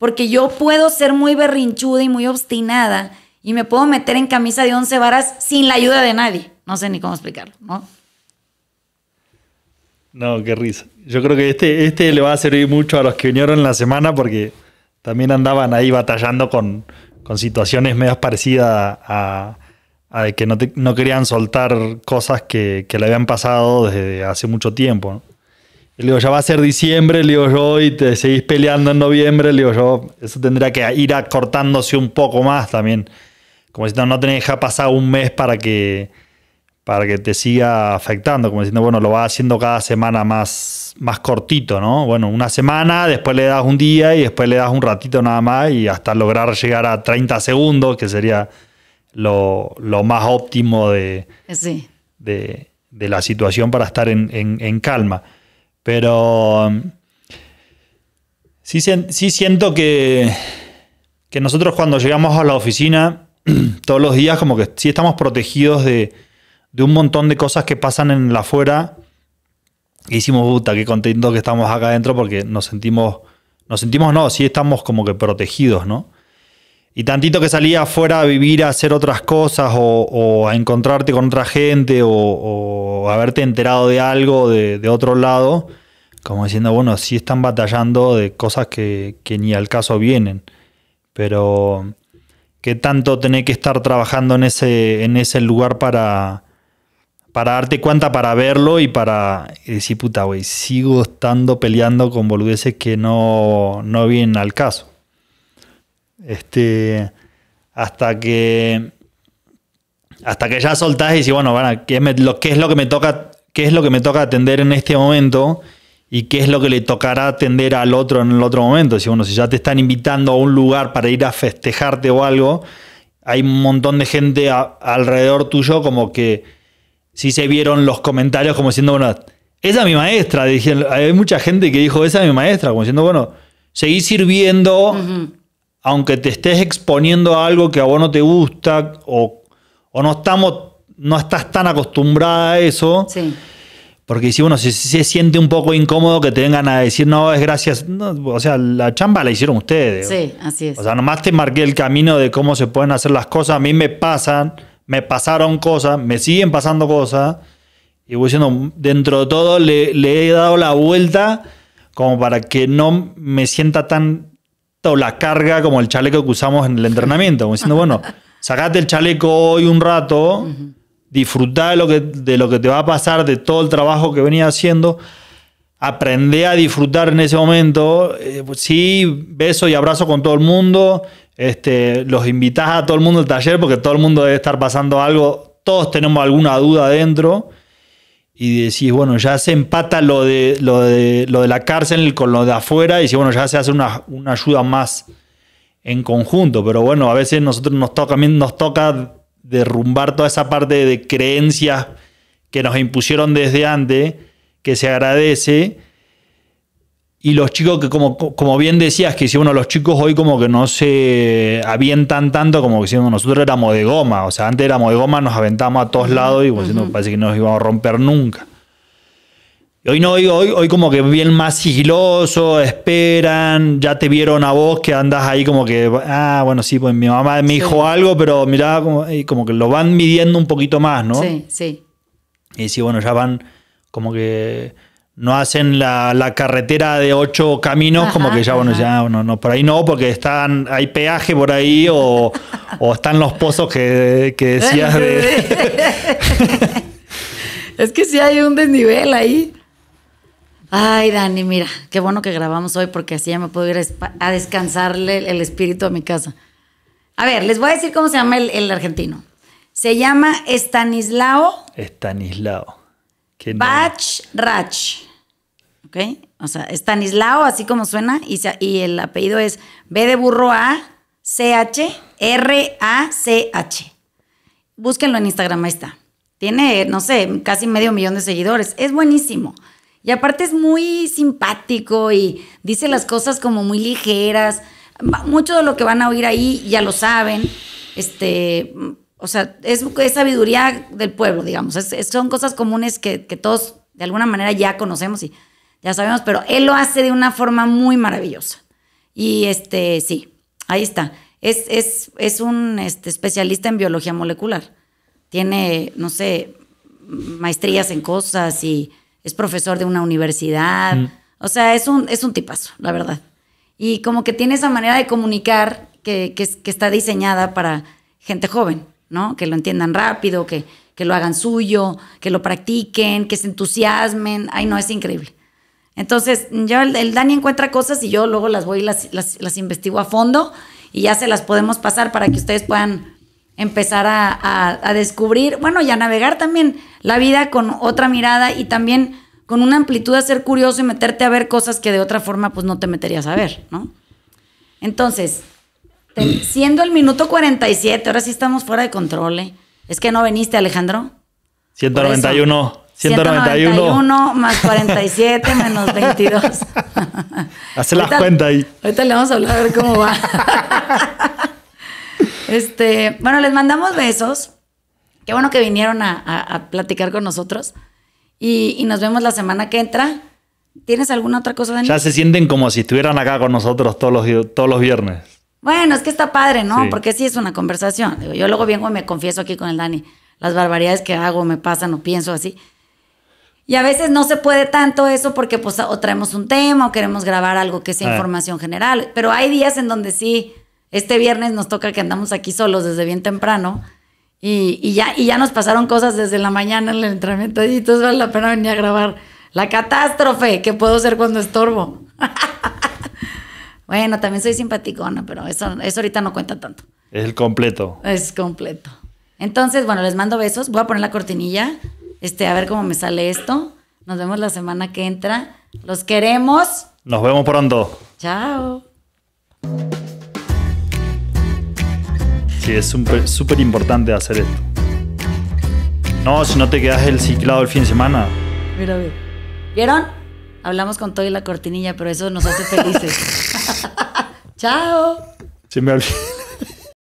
porque yo puedo ser muy berrinchuda y muy obstinada y me puedo meter en camisa de once varas sin la ayuda de nadie. No sé ni cómo explicarlo, ¿no? No, qué risa. Yo creo que este, este le va a servir mucho a los que vinieron la semana porque también andaban ahí batallando con, con situaciones medio parecidas a, que no, no, querían soltar cosas que, que le habían pasado desde hace mucho tiempo. ¿no? ya va a ser diciembre, le digo yo, y te seguís peleando en noviembre, le yo, eso tendría que ir acortándose un poco más también. Como si no, no tenés que pasar un mes para que, para que te siga afectando, como diciendo, bueno, lo vas haciendo cada semana más, más cortito, ¿no? Bueno, una semana, después le das un día y después le das un ratito nada más y hasta lograr llegar a 30 segundos, que sería lo, más óptimo de, de, la situación para estar en calma. Pero um, sí, siento que, que nosotros cuando llegamos a la oficina, todos los días como que sí estamos protegidos de, un montón de cosas que pasan en la afuera. Y hicimos puta, qué contento que estamos acá adentro porque nos sentimos, nos sentimos no, sí estamos como que protegidos, ¿no? Y tantito que salía afuera a vivir, a hacer otras cosas o, a encontrarte con otra gente o, haberte enterado de algo de, otro lado, como diciendo, bueno, sí están batallando de cosas que, ni al caso vienen. Pero qué tanto tenés que estar trabajando en ese, en ese lugar para, para darte cuenta, para verlo y para decir, puta, güey, sigo estando peleando con boludeces que no, no vienen al caso. Este, hasta que. Hasta que ya soltás y si bueno, ¿qué, lo, ¿qué, es lo que me toca, ¿qué es lo que me toca atender en este momento? ¿Y qué es lo que le tocará atender al otro en el otro momento? Si, si ya te están invitando a un lugar para ir a festejarte o algo, hay un montón de gente alrededor tuyo como que si se vieron los comentarios como diciendo, bueno, esa es mi maestra. hay mucha gente que dijo, esa es mi maestra, como diciendo, bueno, seguí sirviendo aunque te estés exponiendo a algo que a vos no te gusta o, no estamos no estás tan acostumbrada a eso. Sí. Porque si uno se, siente un poco incómodo que te vengan a decir, no, es gracias. o sea, la chamba la hicieron ustedes. Sí, así es. O sea, nomás te marqué el camino de cómo se pueden hacer las cosas. A mí me pasan, me pasaron cosas, me siguen pasando cosas. Y voy diciendo, dentro de todo, le he dado la vuelta como para que no me sienta tan o la carga como el chaleco que usamos en el entrenamiento, diciendo, bueno, sacate el chaleco hoy un rato, disfruta de lo, que, de lo que te va a pasar, de todo el trabajo que venía haciendo, aprende a disfrutar en ese momento, eh, pues sí, beso y abrazo con todo el mundo, este, los invitas a todo el mundo al taller porque todo el mundo debe estar pasando algo, todos tenemos alguna duda adentro y decís, bueno, ya se empata lo de, lo de, la cárcel con lo de afuera y si bueno, ya se hace una, ayuda más en conjunto. Pero bueno, a veces nosotros nos toca, nos toca derrumbar toda esa parte de creencias que nos impusieron desde antes, que se agradece y los chicos que como, como bien decías que si uno los chicos hoy como que no se avientan tanto como que nosotros éramos de goma, o sea, antes éramos de goma, nos aventábamos a todos lados y pues, parece que no nos íbamos a romper nunca. Y hoy no, hoy, hoy como que bien más sigiloso, esperan, ya te vieron a vos que andas ahí como que, ah, bueno, sí, pues mi mamá me dijo algo, pero mira como, como, que lo van midiendo un poquito más, ¿no? Sí, sí. Y sí, bueno, ya van como que no hacen la, carretera de ocho caminos, como que ya, bueno, ya, no, no, por ahí no, porque están, hay peaje por ahí o, están los pozos que, que decías es que sí hay un desnivel ahí. Ay, Dani, mira, qué bueno que grabamos hoy porque así ya me puedo ir a descansarle el espíritu a mi casa. A ver, les voy a decir cómo se llama el, el argentino. Se llama Estanislao. Estanislao. Batch Ratch. Rach. ¿Ok? O sea, Stanislao, así como suena, y, y el apellido es B de burro A, C-H, R-A-C-H. Búsquenlo en Instagram, ahí está. Tiene, no sé, casi medio millón de seguidores. Es buenísimo. Y aparte es muy simpático y dice las cosas como muy ligeras. Mucho de lo que van a oír ahí ya lo saben. Este, o sea, es, sabiduría del pueblo, digamos. son cosas comunes que, todos de alguna manera ya conocemos y ya sabemos, pero él lo hace de una forma muy maravillosa. Y este, sí, ahí está. Es, es, un este, especialista en biología molecular. Tiene, no sé, maestrías en cosas y es profesor de una universidad. Mm. O sea, es un, es un tipazo, la verdad. Y como que tiene esa manera de comunicar que está diseñada para gente joven. ¿no? Que lo entiendan rápido, que, lo hagan suyo, que lo practiquen, que se entusiasmen. Ay, no, es increíble. Entonces, ya el, Dani encuentra cosas y yo luego las voy y las, las, investigo a fondo y ya se las podemos pasar para que ustedes puedan empezar a, descubrir, bueno, y a navegar también la vida con otra mirada y también con una amplitud a ser curioso y meterte a ver cosas que de otra forma pues no te meterías a ver, ¿no? Entonces, Mm. siendo el minuto 47, ahora sí estamos fuera de control. ¿eh? Es que no veniste, Alejandro. 191. 191. 191 más 47 menos 22. Hace la cuenta ahí. Ahorita le vamos a hablar a ver cómo va. este, bueno, les mandamos besos. Qué bueno que vinieron a, platicar con nosotros. Y, nos vemos la semana que entra. ¿Tienes alguna otra cosa, Ya se sienten como si estuvieran acá con nosotros todos los, todos los viernes. Bueno, es que está padre, ¿no? Porque sí es una conversación. yo luego vengo y me confieso aquí con el Dani las barbaridades que hago, me pasan o pienso así. Y a veces no se puede tanto eso porque pues o traemos un tema o queremos grabar algo que sea ah. información general. Pero hay días en donde sí, este viernes nos toca que andamos aquí solos desde bien temprano y, ya, y ya nos pasaron cosas desde la mañana en el entrenamiento y entonces vale la pena venir a grabar. La catástrofe que puedo ser cuando estorbo. Bueno, también soy simpaticona, pero eso, eso ahorita no cuenta tanto. Es el completo. Es completo. Entonces, bueno, les mando besos. Voy a poner la cortinilla. Este, a ver cómo me sale esto. Nos vemos la semana que entra. Los queremos. Nos vemos pronto. Chao. Sí, es súper importante hacer esto. No, si no te quedas el ciclado el fin de semana. Mira, ¿Vieron? Hablamos con todo y la cortinilla, pero eso nos hace felices. Chao. Se me olvidó.